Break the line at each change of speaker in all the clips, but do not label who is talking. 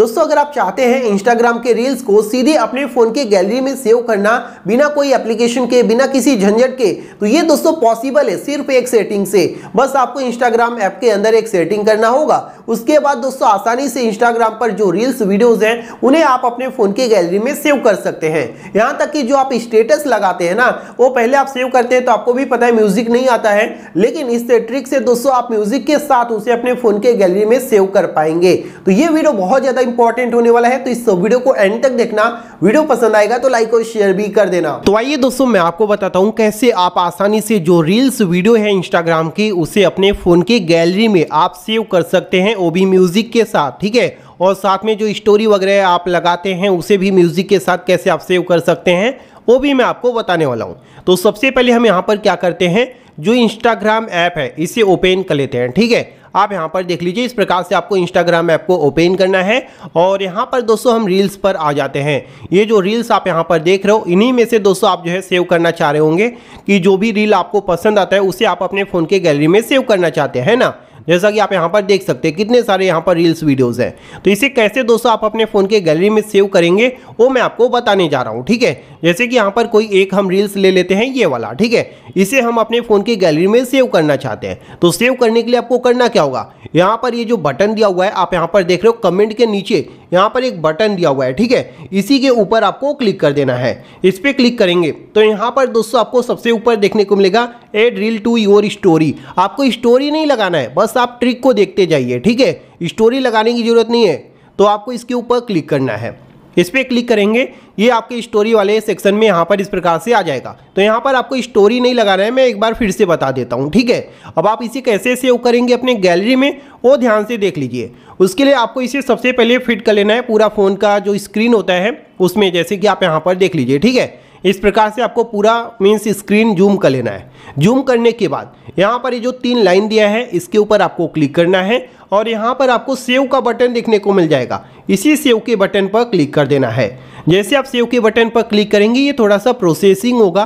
दोस्तों अगर आप चाहते हैं इंस्टाग्राम के रील्स को सीधे अपने फ़ोन के गैलरी में सेव करना बिना कोई एप्लीकेशन के बिना किसी झंझट के तो ये दोस्तों पॉसिबल है सिर्फ एक सेटिंग से बस आपको इंस्टाग्राम ऐप के अंदर एक सेटिंग करना होगा उसके बाद दोस्तों आसानी से इंस्टाग्राम पर जो रील्स वीडियोज हैं उन्हें आप अपने फोन की गैलरी में सेव कर सकते हैं यहाँ तक कि जो आप स्टेटस लगाते हैं ना वो पहले आप सेव करते हैं तो आपको भी पता है म्यूजिक नहीं आता है लेकिन इस ट्रिक से दोस्तों आप म्यूजिक के साथ उसे अपने फोन के गैलरी में सेव कर पाएंगे तो ये वीडियो बहुत ज्यादा इंपॉर्टेंट होने वाला है तो इस वीडियो को एंड तक देखना वीडियो पसंद आएगा तो लाइक और शेयर भी कर देना तो आइए दोस्तों मैं आपको बताता हूँ कैसे आप आसानी से जो रील्स वीडियो है इंस्टाग्राम की उसे अपने फोन की गैलरी में आप सेव कर सकते हैं भी म्यूज़िक के साथ ठीक है और साथ में जो स्टोरी वगैरह आप लगाते हैं उसे भी म्यूज़िक के साथ कैसे आप सेव कर सकते हैं वो भी मैं आपको बताने वाला हूँ तो सबसे पहले हम यहाँ पर क्या करते हैं जो इंस्टाग्राम ऐप है इसे ओपन कर लेते हैं ठीक है आप यहाँ पर देख लीजिए इस प्रकार से आपको इंस्टाग्राम ऐप को ओपन करना है और यहाँ पर दोस्तों हम रील्स पर आ जाते हैं ये जो रील्स आप यहाँ पर देख रहे हो इन्हीं में से दोस्तों आप जो है सेव करना चाह रहे होंगे कि जो भी रील आपको पसंद आता है उसे आप अपने फ़ोन के गैलरी में सेव करना चाहते हैं ना जैसा कि आप यहाँ पर देख सकते हैं कितने सारे यहाँ पर रील्स वीडियोस हैं तो इसे कैसे दोस्तों आप अपने फ़ोन के गैलरी में सेव करेंगे वो मैं आपको बताने जा रहा हूँ ठीक है जैसे कि यहाँ पर कोई एक हम रील्स ले लेते हैं ये वाला ठीक है इसे हम अपने फ़ोन की गैलरी में सेव करना चाहते हैं तो सेव करने के लिए आपको करना क्या होगा यहाँ पर ये जो बटन दिया हुआ है आप यहाँ पर देख रहे हो कमेंट के नीचे यहाँ पर एक बटन दिया हुआ है ठीक है इसी के ऊपर आपको क्लिक कर देना है इस पर क्लिक करेंगे तो यहाँ पर दोस्तों आपको सबसे ऊपर देखने को मिलेगा a drill to your story आपको स्टोरी नहीं लगाना है बस आप ट्रिक को देखते जाइए ठीक है स्टोरी लगाने की ज़रूरत नहीं है तो आपको इसके ऊपर क्लिक करना है इस पर क्लिक करेंगे ये आपके स्टोरी वाले सेक्शन में यहाँ पर इस प्रकार से आ जाएगा तो यहाँ पर आपको स्टोरी नहीं लगाना है मैं एक बार फिर से बता देता हूँ ठीक है अब आप इसे कैसे सेव करेंगे अपने गैलरी में वो ध्यान से देख लीजिए उसके लिए आपको इसे सबसे पहले फिट कर लेना है पूरा फ़ोन का जो स्क्रीन होता है उसमें जैसे कि आप यहाँ पर देख लीजिए ठीक है इस प्रकार से आपको पूरा मीन्स स्क्रीन जूम कर लेना है जूम करने के बाद यहाँ पर ये जो तीन लाइन दिया है इसके ऊपर आपको क्लिक करना है और यहाँ पर आपको सेव का बटन देखने को मिल जाएगा इसी सेव के बटन पर क्लिक कर देना है जैसे आप सेव के बटन पर क्लिक करेंगे ये थोड़ा सा प्रोसेसिंग होगा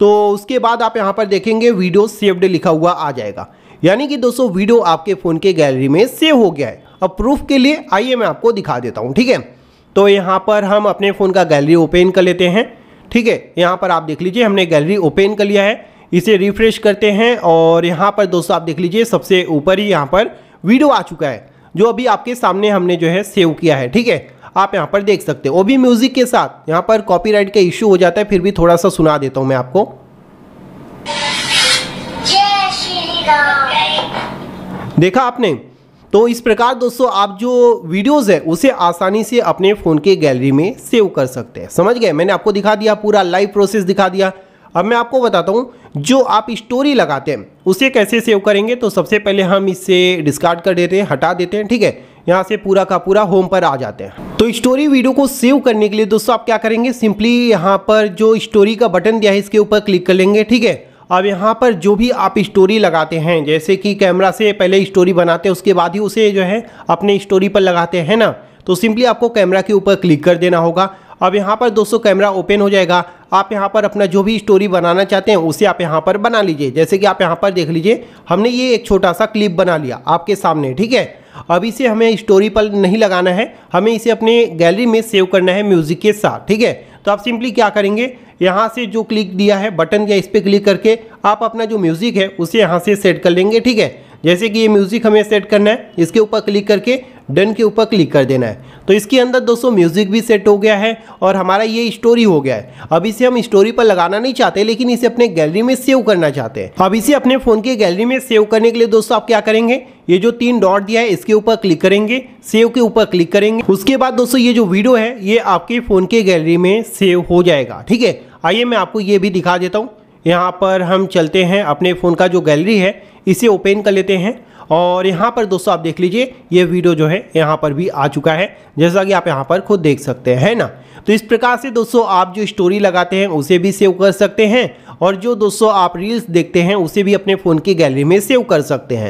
तो उसके बाद आप यहाँ पर देखेंगे वीडियो सेव्ड लिखा हुआ आ जाएगा यानी कि दोस्तों वीडियो आपके फ़ोन के गैलरी में सेव हो गया है अब प्रूफ के लिए आइए मैं आपको दिखा देता हूँ ठीक है तो यहाँ पर हम अपने फ़ोन का गैलरी ओपन कर लेते हैं ठीक है यहाँ पर आप देख लीजिए हमने गैलरी ओपन कर लिया है इसे रिफ्रेश करते हैं और यहाँ पर दोस्तों आप देख लीजिए सबसे ऊपर ही यहाँ पर वीडियो आ चुका है जो अभी आपके सामने हमने जो है सेव किया है ठीक है आप यहाँ पर देख सकते हो वो भी म्यूज़िक के साथ यहाँ पर कॉपीराइट का इश्यू हो जाता है फिर भी थोड़ा सा सुना देता हूँ मैं आपको देखा आपने तो इस प्रकार दोस्तों आप जो वीडियोज़ है उसे आसानी से अपने फ़ोन के गैलरी में सेव कर सकते हैं समझ गए मैंने आपको दिखा दिया पूरा लाइव प्रोसेस दिखा दिया अब मैं आपको बताता हूँ जो आप स्टोरी लगाते हैं उसे कैसे सेव करेंगे तो सबसे पहले हम इससे डिस्कार्ड कर देते हैं हटा देते हैं ठीक है यहाँ से पूरा का पूरा होम पर आ जाते हैं तो स्टोरी वीडियो को सेव करने के लिए दोस्तों आप क्या करेंगे सिंपली यहाँ पर जो स्टोरी का बटन दिया है इसके ऊपर क्लिक कर लेंगे ठीक है अब यहाँ पर जो भी आप स्टोरी लगाते हैं जैसे कि कैमरा से पहले स्टोरी बनाते हैं उसके बाद ही उसे जो है अपने स्टोरी पर लगाते हैं ना तो सिंपली आपको कैमरा के ऊपर क्लिक कर देना होगा अब यहाँ पर दोस्तों कैमरा ओपन हो जाएगा आप यहाँ पर अपना जो भी स्टोरी बनाना चाहते हैं उसे आप यहाँ पर बना लीजिए जैसे कि आप यहाँ पर देख लीजिए हमने ये एक छोटा सा क्लिप बना लिया आपके सामने ठीक है अब इसे हमें स्टोरी पर नहीं लगाना है हमें इसे अपने गैलरी में सेव करना है म्यूज़िक के साथ ठीक है तो आप सिंपली क्या करेंगे यहाँ से जो क्लिक दिया है बटन या इस पर क्लिक करके आप अपना जो म्यूज़िक है उसे यहाँ से सेट कर लेंगे ठीक है जैसे कि ये म्यूज़िक हमें सेट करना है इसके ऊपर क्लिक करके डन के ऊपर क्लिक कर देना है तो इसके अंदर दोस्तों म्यूज़िक भी सेट हो गया है और हमारा ये स्टोरी हो गया है अब इसे हम स्टोरी पर लगाना नहीं चाहते लेकिन इसे अपने गैलरी में सेव करना चाहते हैं अब इसे अपने फ़ोन के गैलरी में सेव करने के लिए दोस्तों आप क्या करेंगे ये जो तीन डॉट दिया है इसके ऊपर क्लिक करेंगे सेव के ऊपर क्लिक करेंगे उसके बाद दोस्तों ये जो वीडियो है ये आपके फ़ोन के गैलरी में सेव हो जाएगा ठीक है आइए मैं आपको ये भी दिखा देता हूँ यहाँ पर हम चलते हैं अपने फ़ोन का जो गैलरी है इसे ओपन कर लेते हैं और यहाँ पर दोस्तों आप देख लीजिए ये वीडियो जो है यहाँ पर भी आ चुका है जैसा कि आप यहाँ पर खुद देख सकते हैं है ना तो इस प्रकार से दोस्तों आप जो स्टोरी लगाते हैं उसे भी सेव कर सकते हैं और जो दोस्तों आप रील्स देखते हैं उसे भी अपने फ़ोन की गैलरी में सेव कर सकते हैं